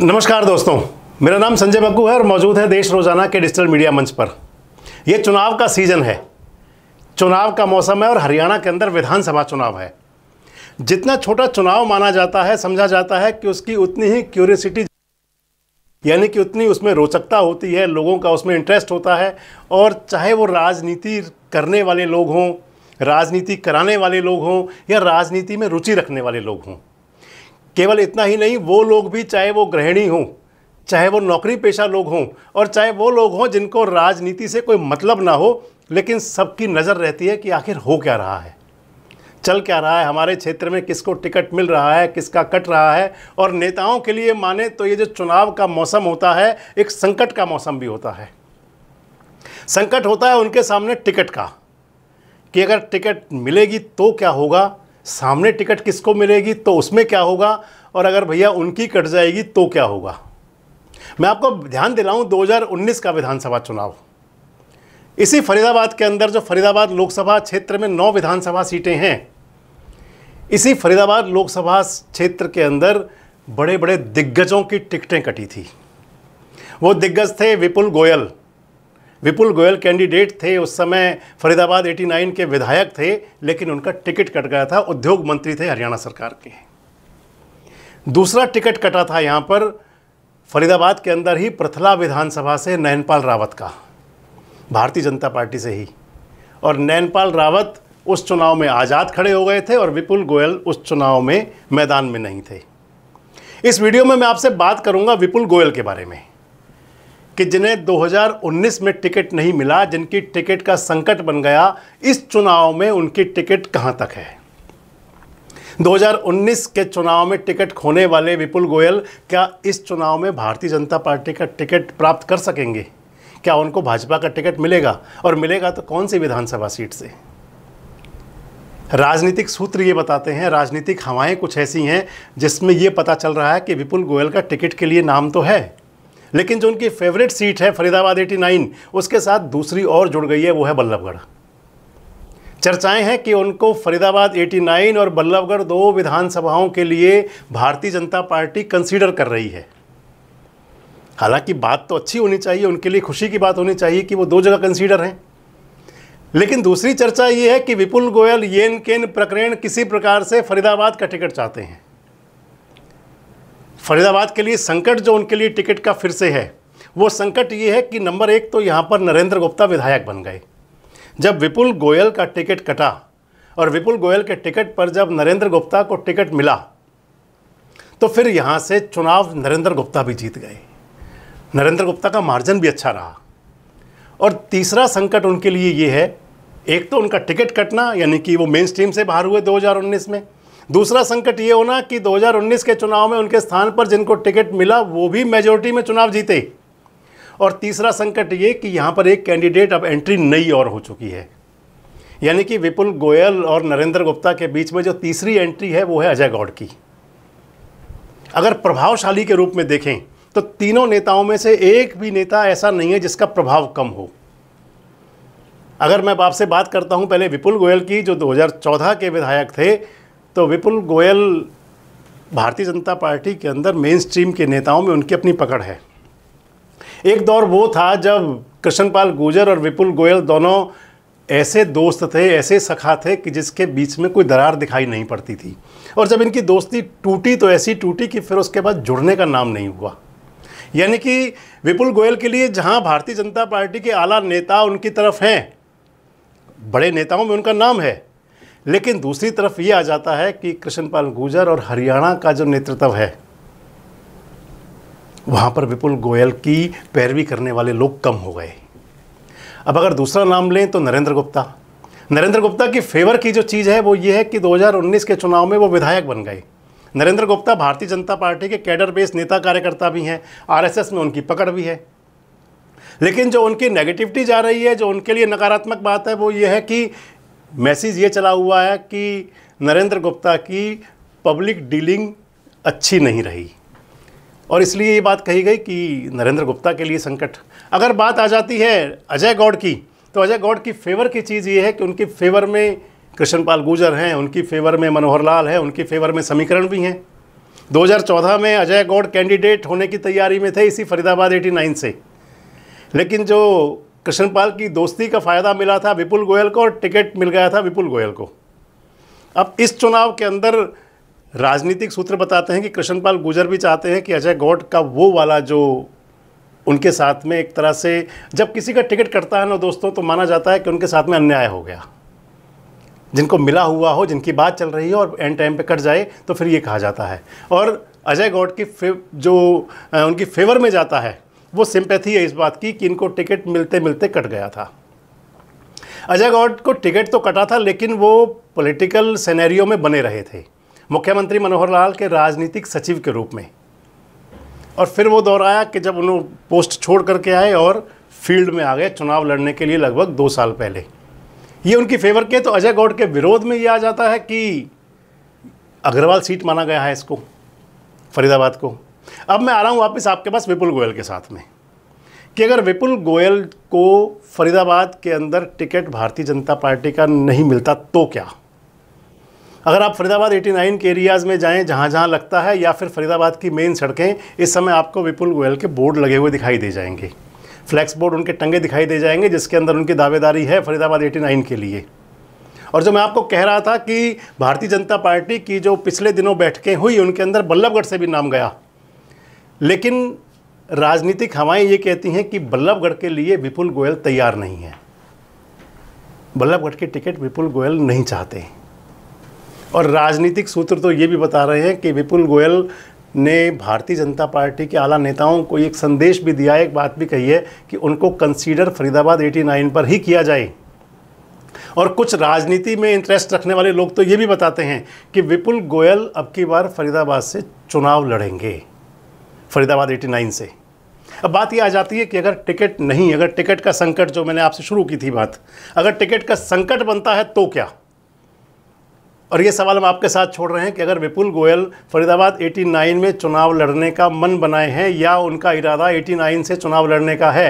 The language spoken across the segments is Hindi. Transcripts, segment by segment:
नमस्कार दोस्तों मेरा नाम संजय बग्गू है और मौजूद है देश रोजाना के डिजिटल मीडिया मंच पर यह चुनाव का सीजन है चुनाव का मौसम है और हरियाणा के अंदर विधानसभा चुनाव है जितना छोटा चुनाव माना जाता है समझा जाता है कि उसकी उतनी ही क्यूरियसिटी यानी कि उतनी उसमें रोचकता होती है लोगों का उसमें इंटरेस्ट होता है और चाहे वो राजनीति करने वाले लोग हों राजनीति कराने वाले लोग हों या राजनीति में रुचि रखने वाले लोग हों केवल इतना ही नहीं वो लोग भी चाहे वो गृहिणी हों चाहे वो नौकरी पेशा लोग हों और चाहे वो लोग हों जिनको राजनीति से कोई मतलब ना हो लेकिन सबकी नज़र रहती है कि आखिर हो क्या रहा है चल क्या रहा है हमारे क्षेत्र में किसको टिकट मिल रहा है किसका कट रहा है और नेताओं के लिए माने तो ये जो चुनाव का मौसम होता है एक संकट का मौसम भी होता है संकट होता है उनके सामने टिकट का कि अगर टिकट मिलेगी तो क्या होगा सामने टिकट किसको मिलेगी तो उसमें क्या होगा और अगर भैया उनकी कट जाएगी तो क्या होगा मैं आपको ध्यान दिलाऊं 2019 का विधानसभा चुनाव इसी फरीदाबाद के अंदर जो फरीदाबाद लोकसभा क्षेत्र में नौ विधानसभा सीटें हैं इसी फरीदाबाद लोकसभा क्षेत्र के अंदर बड़े बड़े दिग्गजों की टिकटें कटी थी वो दिग्गज थे विपुल गोयल विपुल गोयल कैंडिडेट थे उस समय फरीदाबाद 89 के विधायक थे लेकिन उनका टिकट कट गया था उद्योग मंत्री थे हरियाणा सरकार के दूसरा टिकट कटा था यहाँ पर फरीदाबाद के अंदर ही प्रथला विधानसभा से नैनपाल रावत का भारतीय जनता पार्टी से ही और नैनपाल रावत उस चुनाव में आज़ाद खड़े हो गए थे और विपुल गोयल उस चुनाव में मैदान में नहीं थे इस वीडियो में मैं आपसे बात करूंगा विपुल गोयल के बारे में कि जिन्हें 2019 में टिकट नहीं मिला जिनकी टिकट का संकट बन गया इस चुनाव में उनकी टिकट कहाँ तक है 2019 के चुनाव में टिकट खोने वाले विपुल गोयल क्या इस चुनाव में भारतीय जनता पार्टी का टिकट प्राप्त कर सकेंगे क्या उनको भाजपा का टिकट मिलेगा और मिलेगा तो कौन सी विधानसभा सीट से राजनीतिक सूत्र ये बताते हैं राजनीतिक हवाएं कुछ ऐसी हैं जिसमें ये पता चल रहा है कि विपुल गोयल का टिकट के लिए नाम तो है लेकिन जो उनकी फेवरेट सीट है फरीदाबाद 89 उसके साथ दूसरी और जुड़ गई है वो है बल्लभगढ़ चर्चाएं हैं कि उनको फरीदाबाद 89 और बल्लभगढ़ दो विधानसभाओं के लिए भारतीय जनता पार्टी कंसीडर कर रही है हालांकि बात तो अच्छी होनी चाहिए उनके लिए खुशी की बात होनी चाहिए कि वो दो जगह कंसीडर हैं लेकिन दूसरी चर्चा ये है कि विपुल गोयल येन केन प्रकरण किसी प्रकार से फरीदाबाद का टिकट चाहते हैं फरीदाबाद के लिए संकट जो उनके लिए टिकट का फिर से है वो संकट ये है कि नंबर एक तो यहाँ पर नरेंद्र गुप्ता विधायक बन गए जब विपुल गोयल का टिकट कटा और विपुल गोयल के टिकट पर जब नरेंद्र गुप्ता को टिकट मिला तो फिर यहाँ से चुनाव नरेंद्र गुप्ता भी जीत गए नरेंद्र गुप्ता का मार्जिन भी अच्छा रहा और तीसरा संकट उनके लिए ये है एक तो उनका टिकट कटना यानी कि वो मेन स्ट्रीम से बाहर हुए 2019 में दूसरा संकट ये होना कि 2019 के चुनाव में उनके स्थान पर जिनको टिकट मिला वो भी मेजोरिटी में चुनाव जीते और तीसरा संकट ये कि यहाँ पर एक कैंडिडेट अब एंट्री नई और हो चुकी है यानी कि विपुल गोयल और नरेंद्र गुप्ता के बीच में जो तीसरी एंट्री है वो है अजय गौड़ की अगर प्रभावशाली के रूप में देखें तो तीनों नेताओं में से एक भी नेता ऐसा नहीं है जिसका प्रभाव कम हो अगर मैं आपसे बात करता हूं पहले विपुल गोयल की जो 2014 के विधायक थे तो विपुल गोयल भारतीय जनता पार्टी के अंदर मेन स्ट्रीम के नेताओं में उनकी अपनी पकड़ है एक दौर वो था जब कृष्णपाल गुर्जर और विपुल गोयल दोनों ऐसे दोस्त थे ऐसे सखा थे कि जिसके बीच में कोई दरार दिखाई नहीं पड़ती थी और जब इनकी दोस्ती टूटी तो ऐसी टूटी कि फिर उसके बाद जुड़ने का नाम नहीं हुआ यानी कि विपुल गोयल के लिए जहां भारतीय जनता पार्टी के आला नेता उनकी तरफ हैं बड़े नेताओं में उनका नाम है लेकिन दूसरी तरफ ये आ जाता है कि कृष्णपाल गुर्जर और हरियाणा का जो नेतृत्व है वहाँ पर विपुल गोयल की पैरवी करने वाले लोग कम हो गए अब अगर दूसरा नाम लें तो नरेंद्र गुप्ता नरेंद्र गुप्ता की फेवर की जो चीज़ है वो ये है कि 2019 के चुनाव में वो विधायक बन गए नरेंद्र गुप्ता भारतीय जनता पार्टी के कैडर बेस्ड नेता कार्यकर्ता भी हैं आरएसएस में उनकी पकड़ भी है लेकिन जो उनकी नेगेटिविटी जा रही है जो उनके लिए नकारात्मक बात है वो ये है कि मैसेज ये चला हुआ है कि नरेंद्र गुप्ता की पब्लिक डीलिंग अच्छी नहीं रही और इसलिए ये बात कही गई कि नरेंद्र गुप्ता के लिए संकट अगर बात आ जाती है अजय गौड़ की तो अजय गौड़ की फेवर की चीज़ ये है कि उनकी फेवर में कृष्णपाल गुजर हैं उनकी फेवर में मनोहर लाल हैं उनकी फेवर में समीकरण भी हैं 2014 में अजय गौड़ कैंडिडेट होने की तैयारी में थे इसी फरीदाबाद 89 से लेकिन जो कृष्णपाल की दोस्ती का फ़ायदा मिला था विपुल गोयल को और टिकट मिल गया था विपुल गोयल को अब इस चुनाव के अंदर राजनीतिक सूत्र बताते हैं कि कृष्णपाल गुजर भी चाहते हैं कि अजय गौट का वो वाला जो उनके साथ में एक तरह से जब किसी का टिकट कटता है ना दोस्तों तो माना जाता है कि उनके साथ में अन्याय हो गया जिनको मिला हुआ हो जिनकी बात चल रही हो और एंड टाइम पे कट जाए तो फिर ये कहा जाता है और अजय गौट की जो उनकी फेवर में जाता है वो सिंपैथी है इस बात की कि इनको टिकट मिलते मिलते कट गया था अजय गौड को टिकट तो कटा था लेकिन वो पॉलिटिकल सिनेरियो में बने रहे थे मुख्यमंत्री मनोहर लाल के राजनीतिक सचिव के रूप में और फिर वो दौर आया कि जब उन्होंने पोस्ट छोड़ करके आए और फील्ड में आ गए चुनाव लड़ने के लिए लगभग दो साल पहले ये उनकी फेवर के तो अजय गौड के विरोध में ये आ जाता है कि अग्रवाल सीट माना गया है इसको फरीदाबाद को अब मैं आ रहा हूँ वापस आपके पास विपुल गोयल के साथ में कि अगर विपुल गोयल को फरीदाबाद के अंदर टिकट भारतीय जनता पार्टी का नहीं मिलता तो क्या अगर आप फरीदाबाद 89 के एरियाज़ में जाएं जहां जहां लगता है या फिर फरीदाबाद की मेन सड़कें इस समय आपको विपुल गोयल के बोर्ड लगे हुए दिखाई दे जाएंगे फ्लैक्स बोर्ड उनके टंगे दिखाई दे जाएंगे जिसके अंदर उनकी दावेदारी है फरीदाबाद 89 के लिए और जो मैं आपको कह रहा था कि भारतीय जनता पार्टी की जो पिछले दिनों बैठकें हुई उनके अंदर बल्लभगढ़ से भी नाम गया लेकिन राजनीतिक हवाएं ये कहती हैं कि बल्लभगढ़ के लिए विपुल गोयल तैयार नहीं है बल्लभगढ़ की टिकट विपुल गोयल नहीं चाहते और राजनीतिक सूत्र तो ये भी बता रहे हैं कि विपुल गोयल ने भारतीय जनता पार्टी के आला नेताओं को एक संदेश भी दिया एक बात भी कही है कि उनको कंसीडर फरीदाबाद 89 पर ही किया जाए और कुछ राजनीति में इंटरेस्ट रखने वाले लोग तो ये भी बताते हैं कि विपुल गोयल अब की बार फरीदाबाद से चुनाव लड़ेंगे फरीदाबाद 89 से अब बात ये आ जाती है कि अगर टिकट नहीं अगर टिकट का संकट जो मैंने आपसे शुरू की थी बात अगर टिकट का संकट बनता है तो क्या और ये सवाल हम आपके साथ छोड़ रहे हैं कि अगर विपुल गोयल फरीदाबाद 89 में चुनाव लड़ने का मन बनाए हैं या उनका इरादा 89 से चुनाव लड़ने का है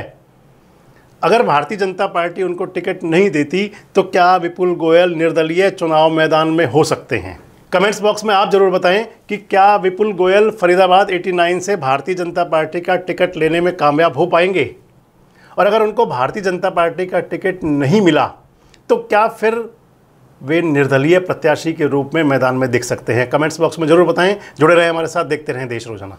अगर भारतीय जनता पार्टी उनको टिकट नहीं देती तो क्या विपुल गोयल निर्दलीय चुनाव मैदान में हो सकते हैं कमेंट्स बॉक्स में आप ज़रूर बताएं कि क्या विपुल गोयल फरीदाबाद 89 से भारतीय जनता पार्टी का टिकट लेने में कामयाब हो पाएंगे और अगर उनको भारतीय जनता पार्टी का टिकट नहीं मिला तो क्या फिर वे निर्दलीय प्रत्याशी के रूप में मैदान में दिख सकते हैं कमेंट्स बॉक्स में ज़रूर बताएं जुड़े रहें हमारे साथ देखते रहें देश रोजाना